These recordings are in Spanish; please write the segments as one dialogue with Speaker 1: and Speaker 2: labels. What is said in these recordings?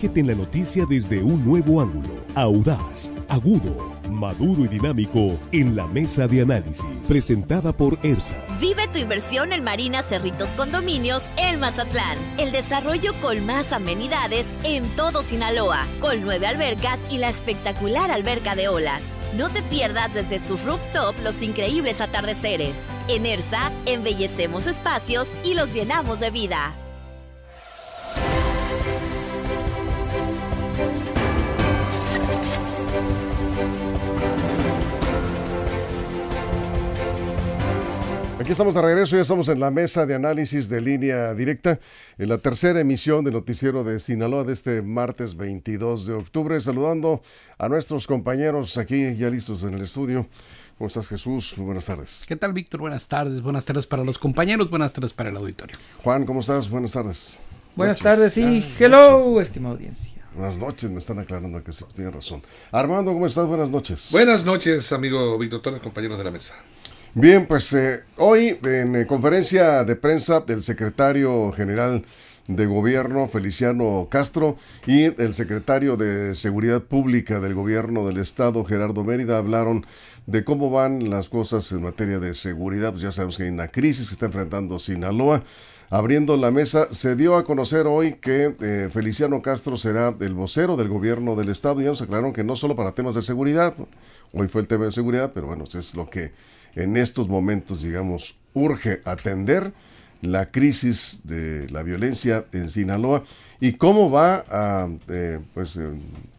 Speaker 1: sumérgete en la noticia desde un nuevo ángulo, audaz, agudo, maduro y dinámico en la mesa de análisis, presentada por ERSA.
Speaker 2: Vive tu inversión en Marina Cerritos Condominios en Mazatlán. El desarrollo con más amenidades en todo Sinaloa, con nueve albercas y la espectacular alberca de olas. No te pierdas desde su rooftop los increíbles atardeceres. En ERSA, embellecemos espacios y los llenamos de vida.
Speaker 1: Ya estamos de regreso, ya estamos en la mesa de análisis de línea directa, en la tercera emisión del noticiero de Sinaloa de este martes 22 de octubre, saludando a nuestros compañeros aquí ya listos en el estudio. ¿Cómo estás, Jesús? Muy buenas tardes. ¿Qué tal,
Speaker 3: Víctor? Buenas tardes. Buenas tardes para los
Speaker 1: compañeros, buenas tardes para el auditorio. Juan, ¿cómo estás? Buenas tardes.
Speaker 3: Buenas tardes y
Speaker 1: hello, estimada audiencia. Buenas noches, me están aclarando que sí, tiene razón. Armando, ¿cómo estás? Buenas noches.
Speaker 4: Buenas noches, amigo Víctor los compañeros de la mesa.
Speaker 1: Bien, pues eh, hoy en eh, conferencia de prensa del secretario general de gobierno Feliciano Castro y el secretario de Seguridad Pública del gobierno del estado Gerardo Mérida hablaron de cómo van las cosas en materia de seguridad. Pues ya sabemos que hay una crisis que está enfrentando Sinaloa. Abriendo la mesa, se dio a conocer hoy que eh, Feliciano Castro será el vocero del gobierno del estado. Ya nos aclararon que no solo para temas de seguridad, hoy fue el tema de seguridad, pero bueno, pues es lo que en estos momentos, digamos, urge atender la crisis de la violencia en Sinaloa y cómo va a eh, pues, eh,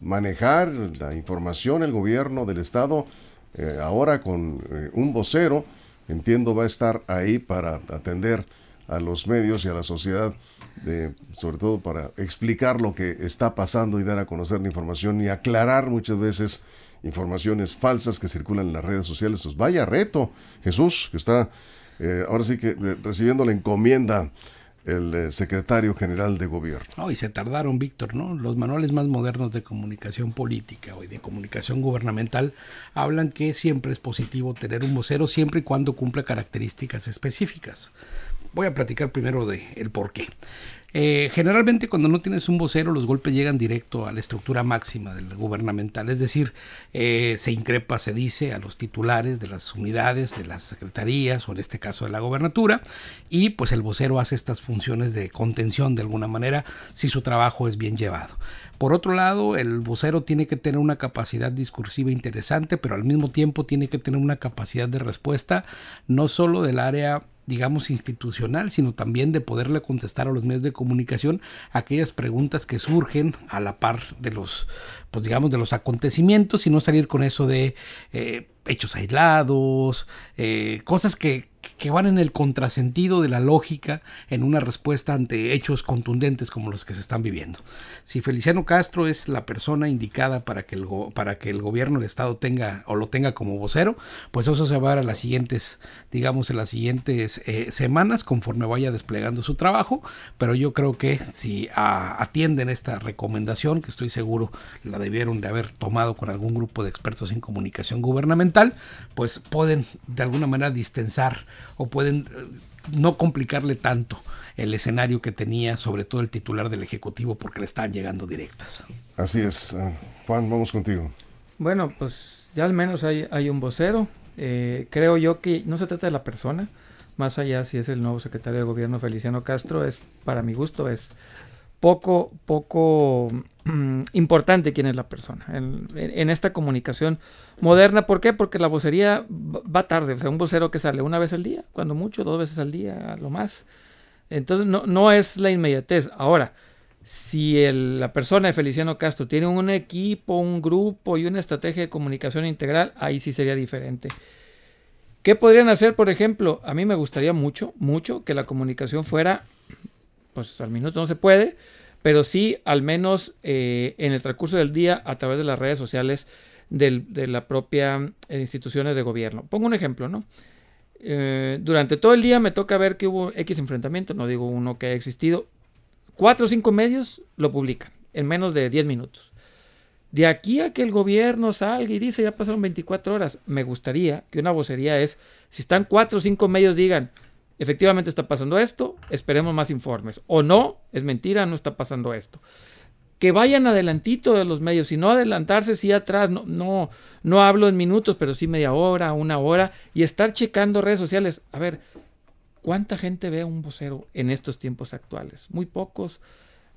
Speaker 1: manejar la información el gobierno del estado eh, ahora con un vocero, entiendo va a estar ahí para atender a los medios y a la sociedad, sobre todo para explicar lo que está pasando y dar a conocer la información y aclarar muchas veces informaciones falsas que circulan en las redes sociales. Pues vaya reto, Jesús, que está eh, ahora sí que eh, recibiendo la encomienda el eh, secretario general de gobierno.
Speaker 3: y se tardaron, Víctor, ¿no? Los manuales más modernos de comunicación política o de comunicación gubernamental hablan que siempre es positivo tener un vocero siempre y cuando cumpla características específicas. Voy a platicar primero de el por qué. Eh, generalmente cuando no tienes un vocero los golpes llegan directo a la estructura máxima del gubernamental, es decir, eh, se increpa, se dice, a los titulares de las unidades, de las secretarías o en este caso de la gobernatura y pues el vocero hace estas funciones de contención de alguna manera si su trabajo es bien llevado. Por otro lado, el vocero tiene que tener una capacidad discursiva interesante, pero al mismo tiempo tiene que tener una capacidad de respuesta no solo del área digamos, institucional, sino también de poderle contestar a los medios de comunicación aquellas preguntas que surgen a la par de los pues digamos, de los acontecimientos y no salir con eso de eh, hechos aislados, eh, cosas que, van en el contrasentido de la lógica en una respuesta ante hechos contundentes como los que se están viviendo. Si Feliciano Castro es la persona indicada para que el, para que el gobierno del Estado tenga o lo tenga como vocero, pues eso se va a ver a las siguientes, digamos, en las siguientes eh, semanas conforme vaya desplegando su trabajo, pero yo creo que si atienden esta recomendación, que estoy seguro la debieron de haber tomado con algún grupo de expertos en comunicación gubernamental, pues pueden de alguna manera distensar o pueden eh, no complicarle tanto el escenario que tenía, sobre todo el titular del Ejecutivo, porque le estaban llegando
Speaker 1: directas. Así es. Ah, Juan, vamos contigo.
Speaker 2: Bueno, pues ya al menos hay, un vocero. Eh, creo yo que no se trata de la persona, más allá si es el nuevo secretario de gobierno Feliciano Castro, es para mi gusto, es poco, poco Mm, importante quién es la persona en, esta comunicación moderna. ¿Por qué? Porque la vocería va tarde. O sea, un vocero que sale una vez al día, cuando mucho, dos veces al día, lo más. Entonces, no, es la inmediatez. Ahora, si la persona de Feliciano Castro tiene un equipo, un grupo y una estrategia de comunicación integral, ahí sí sería diferente. ¿Qué podrían hacer, por ejemplo? A mí me gustaría mucho, mucho que la comunicación fuera, pues al minuto no se puede, pero sí al menos eh, en el transcurso del día a través de las redes sociales de la propia eh, instituciones de gobierno. Pongo un ejemplo, ¿no? Eh, durante todo el día me toca ver que hubo X enfrentamiento, no digo uno que ha existido. Cuatro o cinco medios lo publican en menos de 10 minutos. De aquí a que el gobierno salga y dice ya pasaron 24 horas, me gustaría que una vocería es, si están cuatro o cinco medios digan, efectivamente está pasando esto, esperemos más informes. O no, es mentira, no está pasando esto. Que vayan adelantito de los medios y no adelantarse sí atrás, no, no, no hablo en minutos, pero sí media hora, una hora, y estar checando redes sociales. A ver, ¿cuánta gente ve a un vocero en estos tiempos actuales? Muy pocos.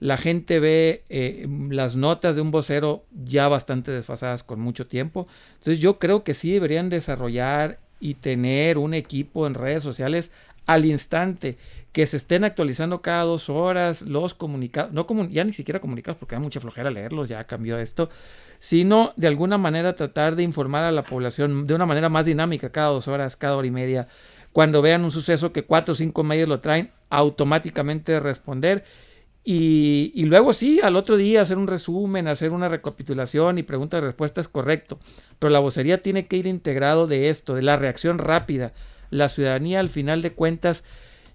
Speaker 2: La gente ve eh, las notas de un vocero ya bastante desfasadas con mucho tiempo. Entonces yo creo que sí deberían desarrollar y tener un equipo en redes sociales al instante, que se estén actualizando cada dos horas los comunicados, no comun ya ni siquiera comunicados porque hay mucha flojera leerlos, ya cambió esto, sino de alguna manera tratar de informar a la población de una manera más dinámica cada dos horas, cada hora y media, cuando vean un suceso que cuatro o cinco medios lo traen, automáticamente responder. Y, luego sí, al otro día hacer un resumen, hacer una recapitulación y preguntas y respuestas correcto. Pero la vocería tiene que ir integrado de esto, de la reacción rápida, la ciudadanía al final de cuentas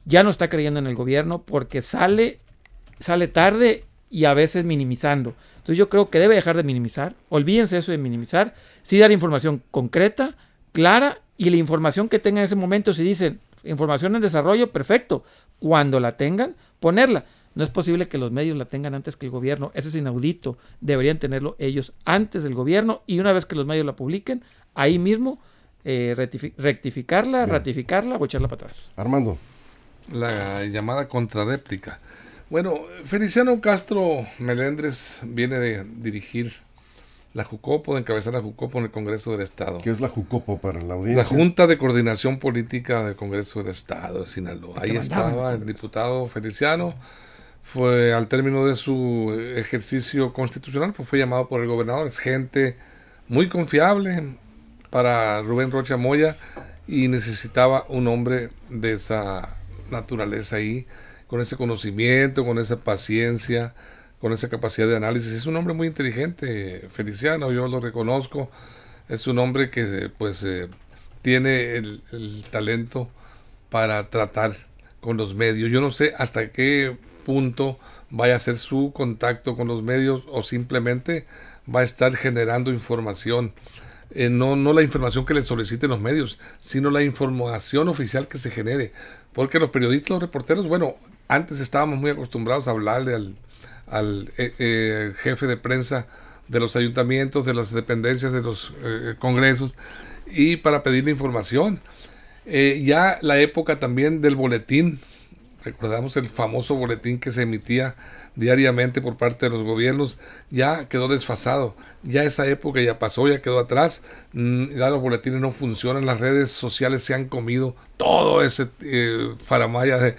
Speaker 2: ya no está creyendo en el gobierno porque sale, sale tarde y a veces minimizando. Entonces yo creo que debe dejar de minimizar, olvídense eso de minimizar, sí dar información concreta, clara y la información que tengan en ese momento, si dicen información en desarrollo, perfecto, cuando la tengan, ponerla. No es posible que los medios la tengan antes que el gobierno, eso es inaudito, deberían tenerlo ellos antes del gobierno y una vez que los medios la publiquen, ahí mismo eh, rectificarla, ratificarla o echarla para atrás.
Speaker 4: Armando. La llamada contraréplica. Bueno, Feliciano Castro Melendres viene de dirigir la JUCOPO, de encabezar la JUCOPO en el Congreso del Estado.
Speaker 1: ¿Qué es la JUCOPO para la audiencia? La Junta
Speaker 4: de Coordinación Política del Congreso del Estado de Sinaloa. Ahí estaba el diputado Feliciano. Fue al término de su ejercicio constitucional, pues fue llamado por el gobernador. Es gente muy confiable, para Rubén Rocha Moya y necesitaba un hombre de esa naturaleza ahí, con ese conocimiento, con esa paciencia, con esa capacidad de análisis. Es un hombre muy inteligente, Feliciano, yo lo reconozco. Es un hombre que pues eh, tiene el talento para tratar con los medios. Yo no sé hasta qué punto vaya a ser su contacto con los medios o simplemente va a estar generando información eh, no, no la información que le soliciten los medios, sino la información oficial que se genere. Porque los periodistas, los reporteros, bueno, antes estábamos muy acostumbrados a hablarle al, eh, eh, jefe de prensa de los ayuntamientos, de las dependencias, de los congresos, y para pedirle información. ya la época también del boletín recordamos el famoso boletín que se emitía diariamente por parte de los gobiernos, ya quedó desfasado, ya esa época ya pasó, ya quedó atrás, mm, ya los boletines no funcionan, las redes sociales se han comido todo ese eh, faramaya de,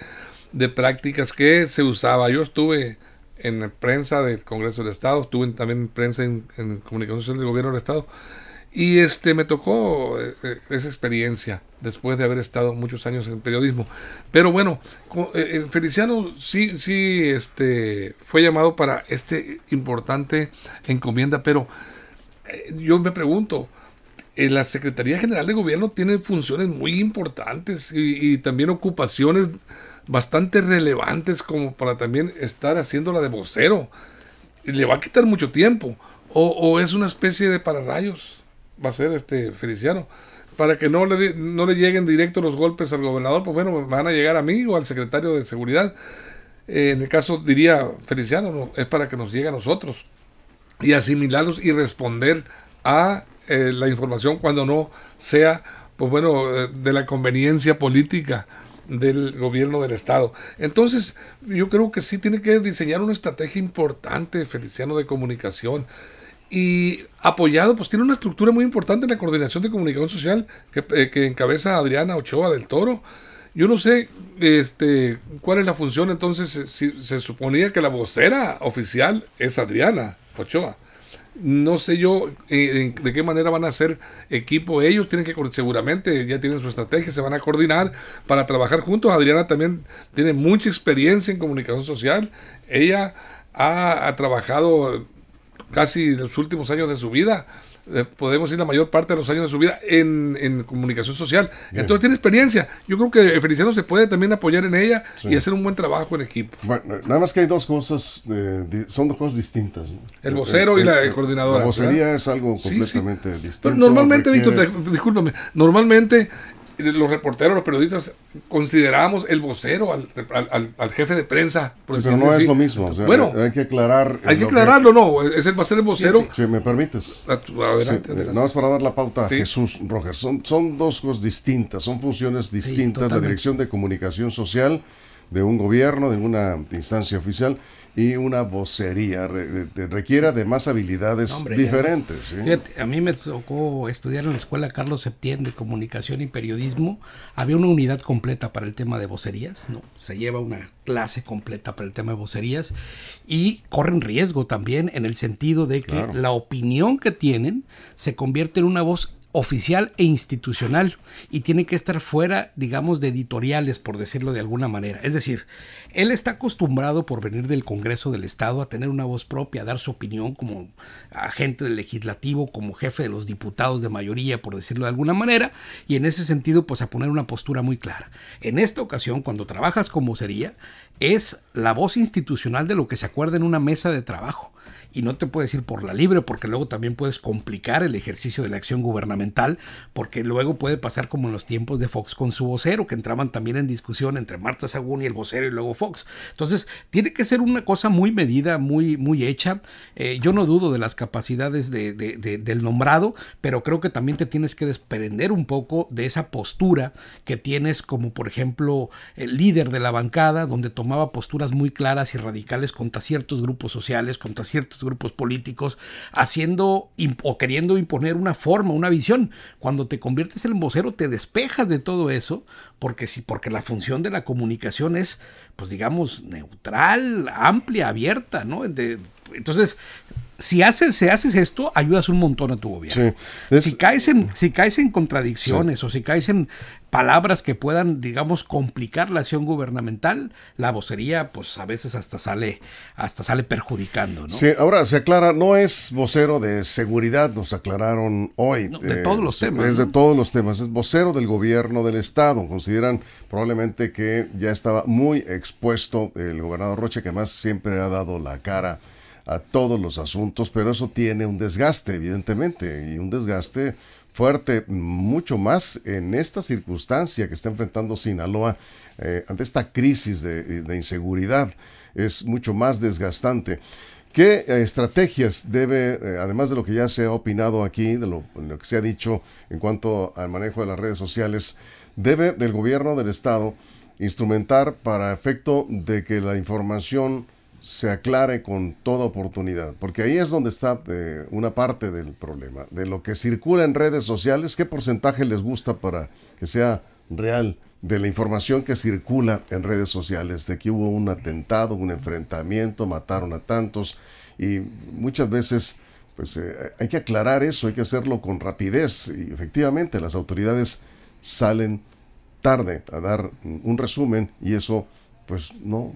Speaker 4: de, prácticas que se usaba. Yo estuve en prensa del Congreso del Estado, estuve también en prensa en, en comunicación social del gobierno del Estado, y este me tocó eh, eh, esa experiencia después de haber estado muchos años en periodismo. Pero bueno, eh, Feliciano sí, sí este, fue llamado para este importante encomienda, pero yo me pregunto, la Secretaría General de Gobierno tiene funciones muy importantes y, también ocupaciones bastante relevantes como para también estar haciéndola de vocero. Le va a quitar mucho tiempo. O, o es una especie de pararrayos va a ser este Feliciano, para que no le, no le lleguen directo los golpes al gobernador, pues bueno, van a llegar a mí o al secretario de seguridad. Eh, en el caso, diría Feliciano, es para que nos llegue a nosotros y asimilarlos y responder a eh, la información cuando no sea, pues bueno, eh, de la conveniencia política del gobierno del estado. Entonces, yo creo que sí tiene que diseñar una estrategia importante, Feliciano, de comunicación y apoyado, pues tiene una estructura muy importante en la coordinación de comunicación social que, eh, encabeza Adriana Ochoa del Toro. Yo no sé este, cuál es la función, entonces eh, si, se suponía que la vocera oficial es Adriana Ochoa. No sé yo eh, de qué manera van a ser equipo ellos, tienen que seguramente ya tienen su estrategia, se van a coordinar para trabajar juntos. Adriana también tiene mucha experiencia en comunicación social. Ella ha, ha trabajado casi los últimos años de su vida. Eh, podemos decir la mayor parte de los años de su vida en, comunicación social. Entonces tiene experiencia. Yo creo que Feliciano se puede también apoyar en ella
Speaker 1: y hacer un buen trabajo en equipo. Bueno, nada más que hay dos cosas, eh, son dos cosas distintas. El vocero y la coordinadora. La vocería es algo completamente distinto. normalmente, Víctor,
Speaker 4: discúlpame, normalmente los reporteros, los periodistas, consideramos el vocero al, jefe de prensa.
Speaker 1: pero no es lo mismo. hay que aclarar. Hay que aclararlo, no. Es el, va a ser el vocero. Si me permites. Ah, adelante, No es eh, para dar la pauta a Jesús Rojas. Son, son dos cosas distintas, son funciones distintas. la dirección de comunicación social de un gobierno, de una instancia oficial y una vocería. Requiera de requiere además habilidades diferentes.
Speaker 3: a mí me tocó estudiar en la escuela Carlos Septién de Comunicación y Periodismo. Había una unidad completa para el tema de vocerías, ¿no? Se lleva una clase completa para el tema de vocerías y corren riesgo también en el sentido de que la opinión que tienen se convierte en una voz oficial e institucional y tiene que estar fuera, digamos, de editoriales, por decirlo de alguna manera. Es decir, él está acostumbrado por venir del Congreso del Estado a tener una voz propia, a dar su opinión como agente del legislativo, como jefe de los diputados de mayoría, por decirlo de alguna manera, y en ese sentido, pues a poner una postura muy clara. En esta ocasión, cuando trabajas como sería, es la voz institucional de lo que se acuerda en una mesa de trabajo. Y no te puedes ir por la libre porque luego también puedes complicar el ejercicio de la acción gubernamental porque luego puede pasar como en los tiempos de Fox con su vocero, que entraban también en discusión entre Marta Sagún y el vocero y luego Fox. Entonces, tiene que ser una cosa muy medida, muy, muy hecha. Eh, yo no dudo de las capacidades de, del nombrado, pero creo que también te tienes que desprender un poco de esa postura que tienes como, por ejemplo, el líder de la bancada, donde tomaba posturas muy claras y radicales contra ciertos grupos sociales, contra ciertos grupos políticos, haciendo o queriendo imponer una forma, una visión. Cuando te conviertes en vocero te despejas de todo eso, porque si porque la función de la comunicación es pues digamos neutral, amplia, abierta, ¿no? entonces, si haces, si haces esto, ayudas un montón a tu gobierno. si, caes en, si contradicciones o si caes en palabras que puedan, digamos, complicar la acción gubernamental, la vocería, pues a veces hasta sale, hasta sale perjudicando, ¿no? Sí,
Speaker 1: ahora se aclara, no es vocero de seguridad, nos aclararon hoy. de todos eh, los temas. Es de todos los temas, es vocero del gobierno del estado. Consideran probablemente que ya estaba muy expuesto el gobernador Roche, que más siempre ha dado la cara a todos los asuntos, pero eso tiene un desgaste, evidentemente, y un desgaste fuerte, mucho más en esta circunstancia que está enfrentando Sinaloa eh, ante esta crisis de, inseguridad. Es mucho más desgastante. ¿Qué eh, estrategias debe, eh, además de lo que ya se ha opinado aquí, de lo que se ha dicho en cuanto al manejo de las redes sociales, debe del gobierno del Estado instrumentar para efecto de que la información se aclare con toda oportunidad, porque ahí es donde está eh, una parte del problema, de lo que circula en redes sociales, qué porcentaje les gusta para que sea real de la información que circula en redes sociales, de que hubo un atentado, un enfrentamiento, mataron a tantos, y muchas veces pues eh, hay que aclarar eso, hay que hacerlo con rapidez, y efectivamente las autoridades salen tarde a dar un resumen y eso pues no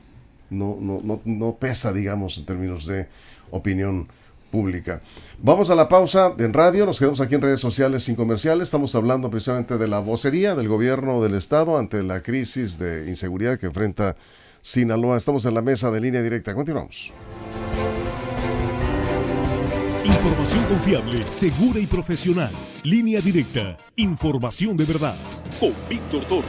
Speaker 1: no, no, no, pesa, digamos, en términos de opinión pública. Vamos a la pausa en radio, nos quedamos aquí en redes sociales sin comerciales, estamos hablando precisamente de la vocería del gobierno del Estado ante la crisis de inseguridad que enfrenta Sinaloa. Estamos en la mesa de línea directa, continuamos. Información confiable, segura y profesional. Línea directa, información de verdad. Con Víctor Torres.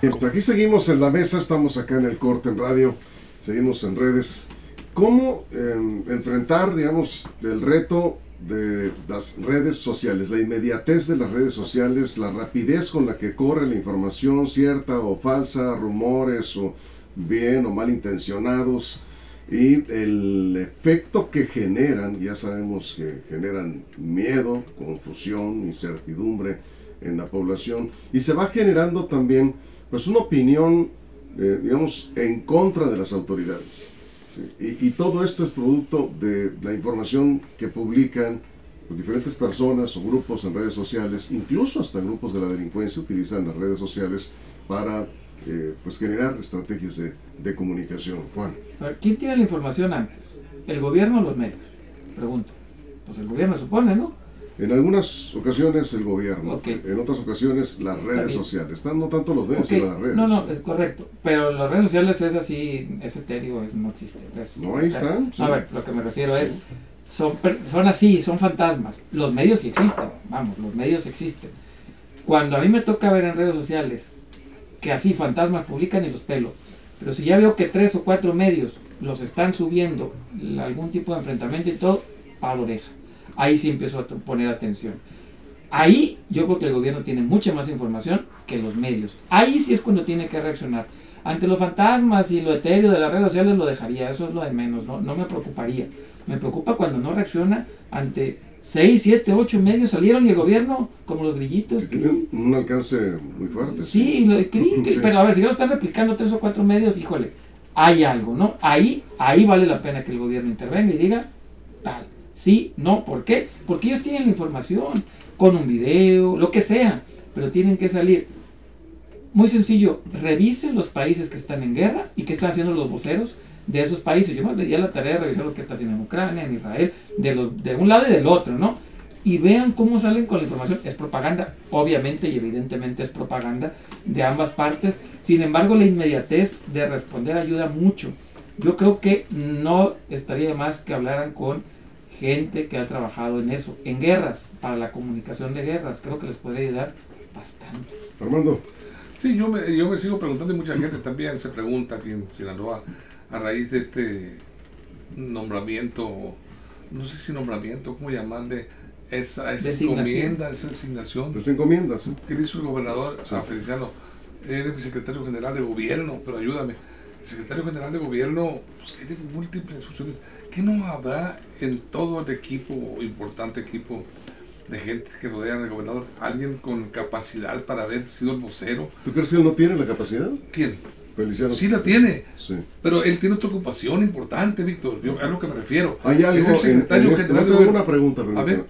Speaker 1: Pues aquí seguimos en la mesa, estamos acá en el corte en radio, seguimos en redes. ¿Cómo em, enfrentar, digamos, el reto de las redes sociales, la inmediatez de las redes sociales, la rapidez con la que corre la información cierta o falsa, rumores o bien o mal intencionados y el efecto que generan, ya sabemos que generan miedo, confusión, incertidumbre en la población y se va generando también pues una opinión, eh, digamos, en contra de las autoridades. Y, todo esto es producto de la información que publican pues, diferentes personas o grupos en redes sociales, incluso hasta grupos de la delincuencia utilizan las redes sociales para eh, pues, generar estrategias de, comunicación. Juan.
Speaker 2: ¿Quién tiene la información antes? ¿El gobierno o los medios?
Speaker 1: Pregunto. Pues el gobierno supone, ¿no? En algunas ocasiones el gobierno, en otras ocasiones las redes sociales. Están no tanto los medios, sino las redes. No, no,
Speaker 2: es correcto. Pero las redes sociales es así, es etéreo, es, no existe. no, ahí están. A ver, lo que me refiero es, son, son así, son fantasmas. Los medios sí existen, vamos, los medios existen. Cuando a mí me toca ver en redes sociales que así fantasmas publican y los pelo, pero si ya veo que tres o cuatro medios los están subiendo, algún tipo de enfrentamiento y todo, para la oreja ahí sí empezó a poner atención. Ahí yo creo que el gobierno tiene mucha más información que los medios. Ahí sí es cuando tiene que reaccionar. Ante los fantasmas y lo etéreo de las redes sociales lo dejaría, eso es lo de menos, no, me preocuparía. Me preocupa cuando no reacciona ante 6, 7, 8 medios salieron y el gobierno, como los grillitos. Tienen
Speaker 1: un alcance muy fuerte.
Speaker 2: Sí, pero a ver, si ya lo están replicando tres o cuatro medios, híjole, hay algo, ¿no? Ahí, ahí vale la pena que el gobierno intervenga y diga, tal sí, no, ¿por qué? Porque ellos tienen la información, con un video, lo que sea, pero tienen que salir. Muy sencillo, revisen los países que están en guerra y qué están haciendo los voceros de esos países. Yo me la tarea de revisar lo que está haciendo en Ucrania, en Israel, de, los, de un lado y del otro, ¿no? Y vean cómo salen con la información. Es propaganda, obviamente y evidentemente es propaganda de ambas partes. Sin embargo, la inmediatez de responder ayuda mucho. Yo creo que no estaría más que hablaran con gente que ha trabajado en eso, en guerras, para la comunicación de guerras. Creo que les puede ayudar bastante. Armando.
Speaker 4: Sí, yo me, yo me sigo preguntando y mucha gente también se pregunta aquí en Sinaloa a raíz de este nombramiento, no sé si nombramiento, ¿cómo llamarle? Esa, esa encomienda, esa asignación. Pues encomiendas. ¿sí? hizo el gobernador o sea, Feliciano? Eres mi secretario general de gobierno, pero ayúdame secretario general de gobierno pues, tiene múltiples funciones. ¿Qué no habrá en todo el equipo, importante equipo de gente que rodea al gobernador, alguien con capacidad para haber sido el vocero?
Speaker 1: ¿Tú crees que él no tiene la capacidad? ¿Quién? Feliciano. Sí la tiene, sí.
Speaker 4: pero él tiene otra ocupación importante, Víctor, a lo que me refiero. Hay algo, en, este, una pregunta,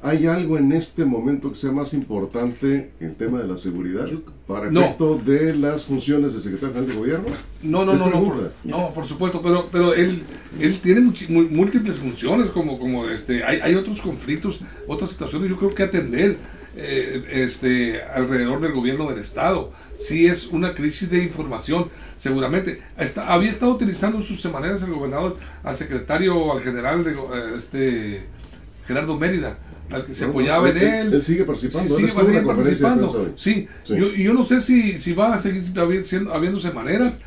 Speaker 1: ¿Hay algo en este momento que sea más importante en el tema de la seguridad? para no. de las funciones del secretario de gobierno? No, no, no, no por,
Speaker 4: no, por supuesto, pero, pero él, él tiene múltiples funciones, como, como este, hay, hay otros conflictos, otras situaciones, yo creo que atender eh, este, alrededor del gobierno del Estado. Sí es una crisis de información, seguramente. Está, había estado utilizando en sus semanas el gobernador, al secretario, al general, de, este, Gerardo Mérida, se apoyaba en él. Él sigue participando. Sí, participando. Sí, Yo, no sé si, si va a seguir habiéndose maneras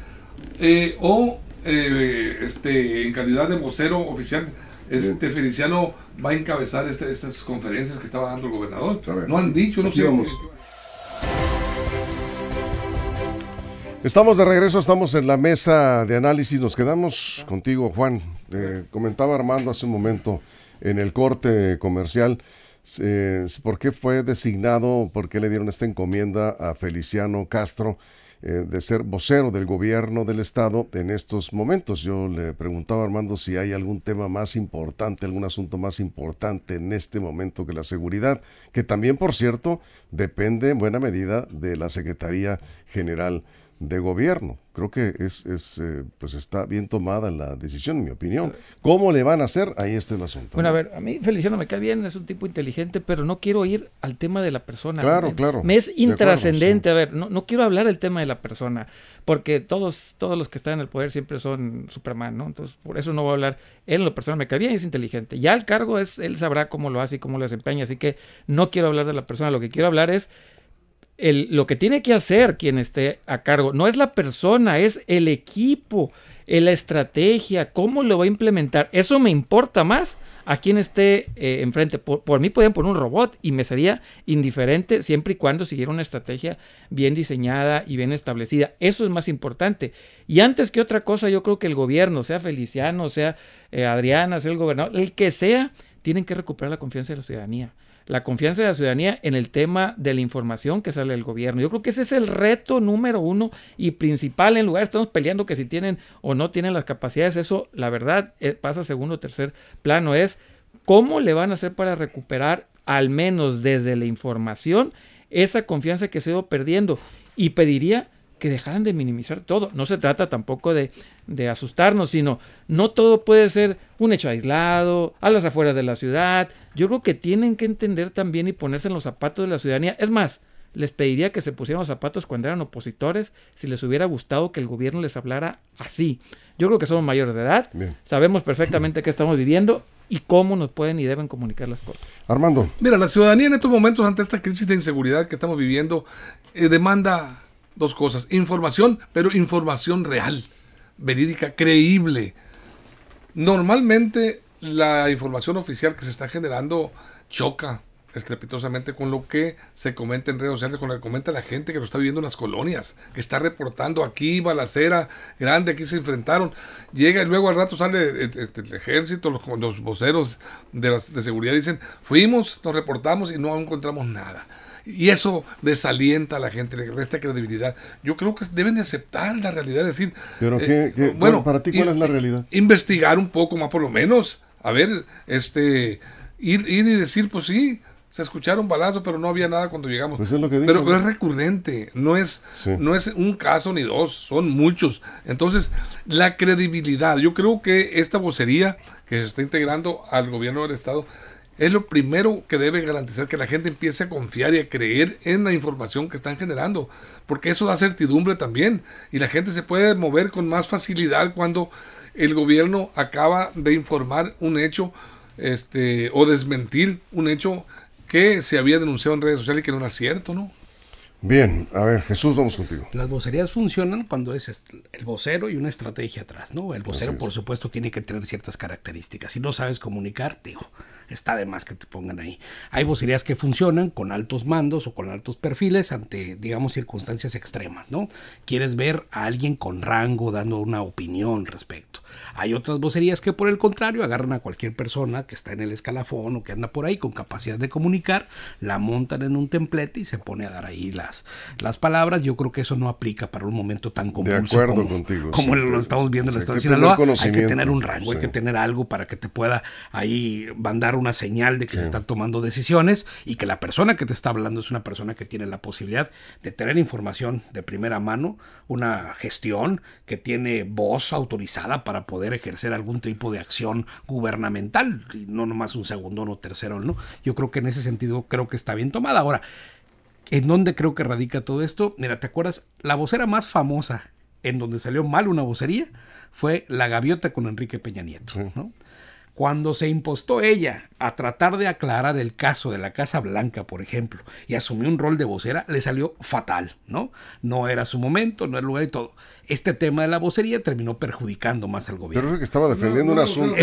Speaker 4: eh, o eh, este, en calidad de vocero oficial. Este Feliciano va a encabezar este, estas conferencias que estaba dando el gobernador. no han dicho, no sé.
Speaker 1: Estamos de regreso, estamos en la mesa de análisis. Nos quedamos contigo, Juan. comentaba Armando hace un momento en el corte comercial. Eh, ¿Por qué fue designado, por qué le dieron esta encomienda a Feliciano Castro eh, de ser vocero del gobierno del Estado en estos momentos? Yo le preguntaba a Armando si hay algún tema más importante, algún asunto más importante en este momento que la seguridad, que también, por cierto, depende en buena medida de la Secretaría General de gobierno. Creo que es, es eh, pues está bien tomada la decisión, en mi opinión. ¿Cómo le van a hacer? Ahí está el asunto.
Speaker 2: Bueno, a ver, a mí Feliciano me cae bien, es un tipo inteligente, pero no quiero ir al tema de la persona. Claro, claro. Me es intrascendente, a ver, no, no quiero hablar del tema de la persona, porque todos, todos los que están en el poder siempre son Superman, ¿no? Entonces, por eso no voy a hablar. Él en lo personal me cae bien, es inteligente. Ya el cargo es, él sabrá cómo lo hace y cómo lo desempeña, así que no quiero hablar de la persona, lo que quiero hablar es el, lo que tiene que hacer quien esté a cargo no es la persona, es el equipo, eh, la estrategia, cómo lo va a implementar. Eso me importa más a quien esté eh, enfrente. Por, mí pueden poner un robot y me sería indiferente siempre y cuando siguiera una estrategia bien diseñada y bien establecida. Eso es más importante. Y antes que otra cosa, yo creo que el gobierno, sea Feliciano, sea eh, Adriana, sea el gobernador, el que sea, tienen que recuperar la confianza de la ciudadanía la confianza de la ciudadanía en el tema de la información que sale del gobierno. Yo creo que ese es el reto número uno y principal. En lugar de estamos peleando que si tienen o no tienen las capacidades, eso la verdad eh, pasa segundo o tercer plano. Es cómo le van a hacer para recuperar, al menos desde la información, esa confianza que se ha ido perdiendo. Y pediría que dejaran de minimizar todo. No se trata tampoco de, asustarnos, sino no todo puede ser un hecho aislado, a las afueras de la ciudad. Yo creo que tienen que entender también y ponerse en los zapatos de la ciudadanía. Es más, les pediría que se pusieran los zapatos cuando eran opositores, si les hubiera gustado que el gobierno les hablara así. Yo creo que somos mayores de edad, sabemos perfectamente qué estamos viviendo y cómo nos pueden y deben comunicar las cosas. Armando. Mira, la ciudadanía en
Speaker 4: estos momentos, ante esta crisis de inseguridad que estamos viviendo, eh, demanda dos cosas. Información, pero información real, verídica, creíble. Normalmente la información oficial que se está generando choca estrepitosamente con lo que se comenta en redes sociales, con lo que comenta la gente que lo está viviendo en las colonias, que está reportando aquí, balacera grande, aquí se enfrentaron. Llega y luego al rato sale eh, eh, este, el, ejército, los, los voceros de, de seguridad dicen, fuimos, nos reportamos y no encontramos nada. Y eso desalienta a la gente, le resta credibilidad. Yo creo que deben de aceptar la realidad, decir... Pero eh, bueno, para ti, ¿cuál es la realidad? Investigar un poco más, por lo menos. A ver, este... Ir, y decir, pues sí, se escucharon balazos, pero no había nada cuando llegamos. Pues pero, es recurrente, no es, no es un caso ni dos, son muchos. Entonces, la credibilidad, yo creo que esta vocería que se está integrando al gobierno del Estado es lo primero que debe garantizar que la gente empiece a confiar y a creer en la información que están generando, porque eso da certidumbre también y la gente se puede mover con más facilidad cuando el gobierno acaba de informar un hecho este, o desmentir un hecho que se había denunciado en redes sociales y que no era cierto, ¿no?
Speaker 1: Bien, a ver, Jesús, vamos contigo.
Speaker 3: Las vocerías funcionan cuando es el vocero y una estrategia atrás, ¿no? El vocero, por supuesto, tiene que tener ciertas características. Si no sabes comunicar, digo, está de más que te pongan ahí. Hay vocerías que funcionan con altos mandos o con altos perfiles ante, digamos, circunstancias extremas, ¿no? Quieres ver a alguien con rango dando una opinión respecto. Hay otras vocerías que, por el contrario, agarran a cualquier persona que está en el escalafón o que anda por ahí con capacidad de comunicar, la montan en un templete y se pone a dar ahí la las, palabras. Yo creo que eso no aplica para un momento tan convulso como, como lo estamos viendo en la Estación Hay que tener un rango, hay que tener algo para que te pueda ahí mandar una señal de que se están tomando decisiones y que la persona que te está hablando es una persona que tiene la posibilidad de tener información de primera mano, una gestión que tiene voz autorizada para poder ejercer algún tipo de acción gubernamental, y no nomás un segundo o tercero, ¿no? Yo creo que en ese sentido creo que está bien tomada. Ahora, ¿En dónde creo que radica todo esto? Mira, ¿te acuerdas? La vocera más famosa en donde salió mal una vocería fue La Gaviota con Enrique Peña Nieto. Cuando se impostó ella a tratar de aclarar el caso de la Casa Blanca, por ejemplo, y asumió un rol de vocera, le salió fatal, ¿no? No era su momento, no era el lugar y todo este tema de la vocería terminó perjudicando más al gobierno.
Speaker 1: Pero que estaba defendiendo un asunto.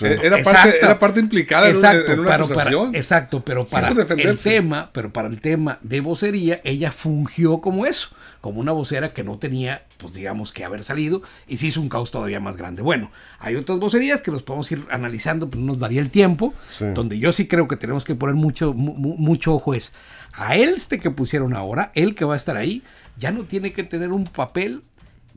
Speaker 1: Eh, era, parte, implicada en una, exacto, pero para el
Speaker 3: tema, pero para el tema de vocería, ella fungió como eso, como una vocera que no tenía, pues digamos, que haber salido y se hizo un caos todavía más grande. Bueno, hay otras vocerías que los podemos ir analizando, pero no nos daría el tiempo. Donde yo sí creo que tenemos que poner mucho, mucho ojo es a él este que pusieron ahora, él que va a estar ahí, ya no tiene que tener un papel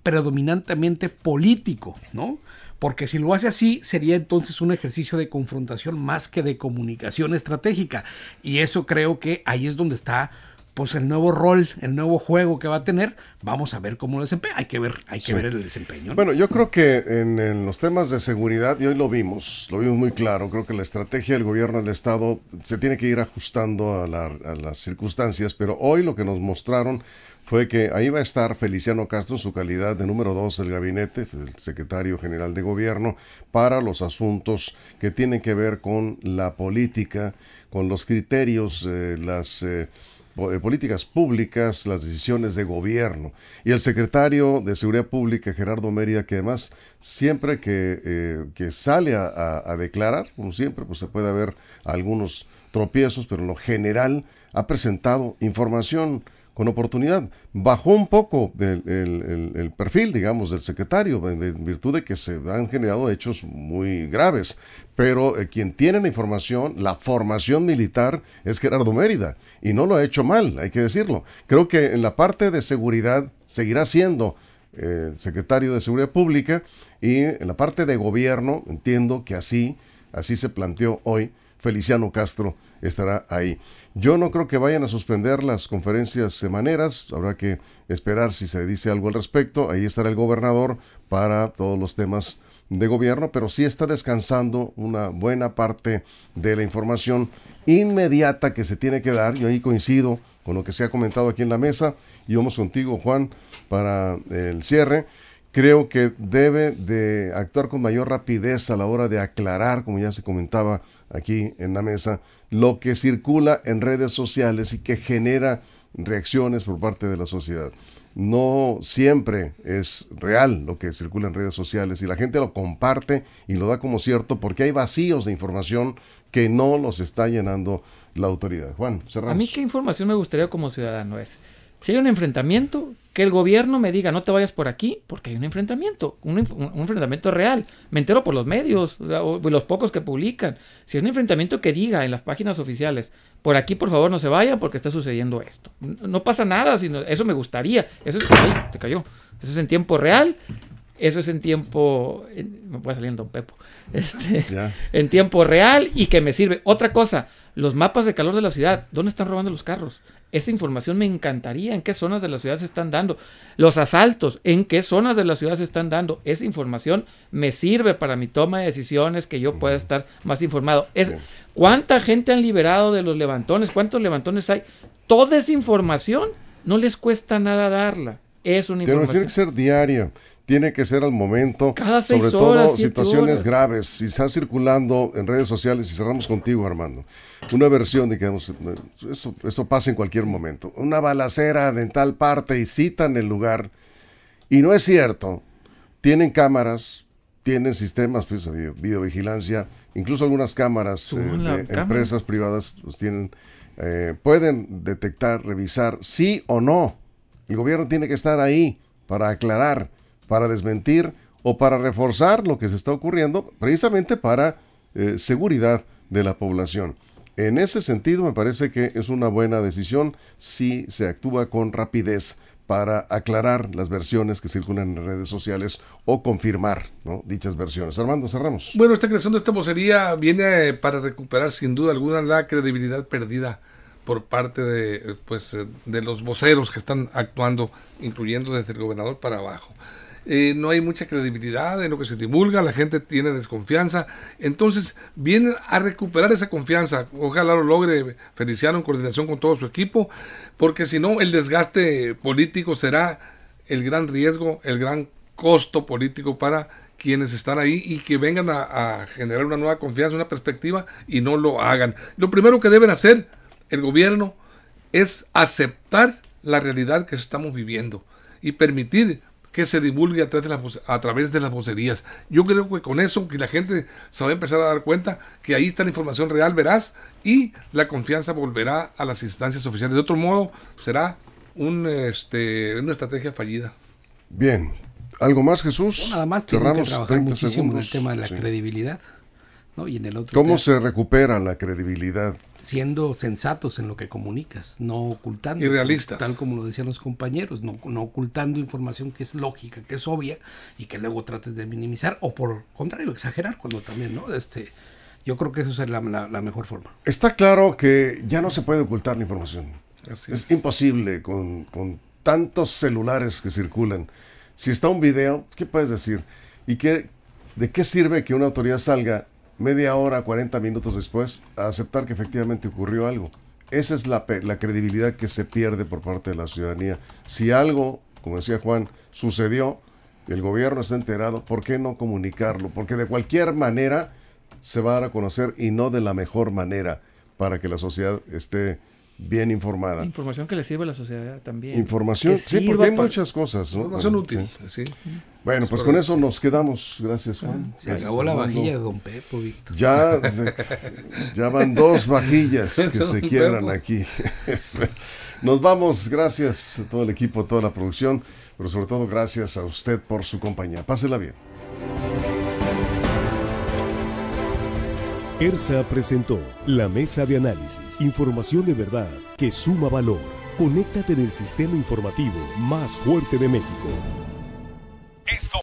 Speaker 3: predominantemente político, ¿no? Porque si lo hace así, sería entonces un ejercicio de confrontación más que de comunicación estratégica. Y eso creo que ahí es donde está pues el nuevo rol, el nuevo juego que va a tener, vamos a ver cómo lo desempeña. Hay que ver, hay que ver el desempeño.
Speaker 1: Bueno, yo creo que en, los temas de seguridad, y hoy lo vimos, lo vimos muy claro, creo que la estrategia del gobierno del Estado se tiene que ir ajustando a las circunstancias, pero hoy lo que nos mostraron fue que ahí va a estar Feliciano Castro en su calidad de número dos del gabinete, el secretario general de gobierno, para los asuntos que tienen que ver con la política, con los criterios, eh, las eh, eh, políticas públicas, las decisiones de gobierno. Y el secretario de Seguridad Pública, Gerardo Mérida, que además siempre que, sale a, a declarar, como siempre, pues se puede haber algunos tropiezos, pero en lo general ha presentado información con oportunidad. Bajó un poco el, perfil, digamos, del secretario, en, virtud de que se han generado hechos muy graves. Pero eh, quien tiene la información, la formación militar, es Gerardo Mérida. Y no lo ha hecho mal, hay que decirlo. Creo que en la parte de seguridad seguirá siendo eh, secretario de Seguridad Pública y en la parte de gobierno, entiendo que así, así se planteó hoy Feliciano Castro estará ahí. Yo no creo que vayan a suspender las conferencias semaneras, habrá que esperar si se dice algo al respecto, ahí estará el gobernador para todos los temas de gobierno, pero sí está descansando una buena parte de la información inmediata que se tiene que dar, yo ahí coincido con lo que se ha comentado aquí en la mesa, y vamos contigo Juan para el cierre creo que debe de actuar con mayor rapidez a la hora de aclarar, como ya se comentaba aquí en la mesa, lo que circula en redes sociales y que genera reacciones por parte de la sociedad. No siempre es real lo que circula en redes sociales y la gente lo comparte y lo da como cierto porque hay vacíos de información que no los está llenando la autoridad. Juan, cerramos. A mí qué
Speaker 2: información me gustaría como ciudadano es si hay un enfrentamiento, que el gobierno me diga no te vayas por aquí, porque hay un enfrentamiento, un, enfrentamiento real. Me entero por los medios, o los pocos que publican. Si hay un enfrentamiento que diga en las páginas oficiales, por aquí por favor no se vayan porque está sucediendo esto. No, pasa nada, sino, eso me gustaría. Eso es, te cayó. Eso es en tiempo real. Eso es en tiempo. me puede salir Pepo. Este, en tiempo real y que me sirve. Otra cosa, los mapas de calor de la ciudad. ¿Dónde están robando los carros? Esa información me encantaría, en qué zonas de la ciudad se están dando. Los asaltos, en qué zonas de la ciudad se están dando. Esa información me sirve para mi toma de decisiones, que yo pueda estar más informado. Es, ¿Cuánta gente han liberado de los levantones? ¿Cuántos levantones hay? Toda esa información no les cuesta nada darla. Es una información. que
Speaker 1: ser diaria tiene que ser al momento, sobre todo situaciones graves. Si está circulando en redes sociales, y cerramos contigo, Armando, una versión, digamos, eso, eso pasa en cualquier momento, una balacera de tal parte y citan el lugar, y no es cierto, tienen cámaras, tienen sistemas pues, de videovigilancia, incluso algunas cámaras eh, de empresas privadas los pues, tienen, eh, pueden detectar, revisar, sí o no. El gobierno tiene que estar ahí para aclarar para desmentir o para reforzar lo que se está ocurriendo, precisamente para eh, seguridad de la población. En ese sentido, me parece que es una buena decisión si se actúa con rapidez para aclarar las versiones que circulan en redes sociales o confirmar dichas versiones. Armando, cerramos. Bueno,
Speaker 4: esta creación de esta vocería viene eh, para recuperar sin duda alguna la credibilidad perdida por parte de, eh, pues, de los voceros que están actuando, incluyendo desde el gobernador para abajo. Eh, no hay mucha credibilidad en lo que se divulga, la gente tiene desconfianza. Entonces, vienen a recuperar esa confianza. Ojalá lo logre Feliciano en coordinación con todo su equipo, porque si no, el desgaste político será el gran riesgo, el gran costo político para quienes están ahí y que vengan a, a generar una nueva confianza, una perspectiva y no lo hagan. Lo primero que deben hacer el gobierno es aceptar la realidad que estamos viviendo y permitir que se divulgue a través, de las, a través de las vocerías. Yo creo que con eso que la gente se va a empezar a dar cuenta que ahí está la información real, verás, y la confianza volverá a las instancias oficiales. De otro modo, será un, este, una estrategia fallida.
Speaker 1: Bien. ¿Algo más, Jesús? nada más, tenemos que trabajar muchísimo en el tema de la
Speaker 4: credibilidad.
Speaker 3: ¿Cómo se
Speaker 1: recupera la credibilidad?
Speaker 3: Siendo sensatos en lo que comunicas, no ocultando. Tal como lo decían los compañeros, no, ocultando información que es lógica, que es obvia y que luego trates de minimizar o por contrario, exagerar cuando también, ¿no? Este, yo creo que eso es la, mejor forma.
Speaker 1: Está claro que ya no se puede ocultar la información. es, imposible con, tantos celulares que circulan. Si está un video, ¿qué puedes decir? ¿Y qué, de qué sirve que una autoridad salga media hora, 40 minutos después, a aceptar que efectivamente ocurrió algo. Esa es la, la credibilidad que se pierde por parte de la ciudadanía. Si algo, como decía Juan, sucedió, el gobierno está enterado, ¿por qué no comunicarlo? Porque de cualquier manera se va a dar a conocer y no de la mejor manera para que la sociedad esté bien informada.
Speaker 2: Información que le sirve a la sociedad también. Información, sí, porque hay muchas cosas. Información útil, sí. Bueno, pues con eso
Speaker 1: nos quedamos. Gracias, Juan. Ah, se acabó la vajilla de Don Pepo, Víctor. Ya, van dos vajillas que se quieran aquí. Nos vamos, gracias a todo el equipo, a toda la producción, pero sobre todo gracias a usted por su compañía. Pásela bien. ERSA presentó la mesa de análisis, información de verdad que suma valor. Conéctate en el sistema informativo más fuerte de México. Esto